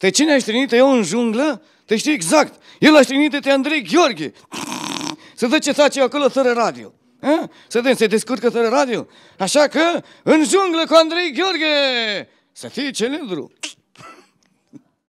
Te cine ai trimite eu în junglă? Te știi exact. El a trimite te Andrei Gheorghe. Să dă ce face acolo fără radio. Să vedem, se descurcă fără radio. Așa că, în junglă cu Andrei Gheorghe, să fie celebru.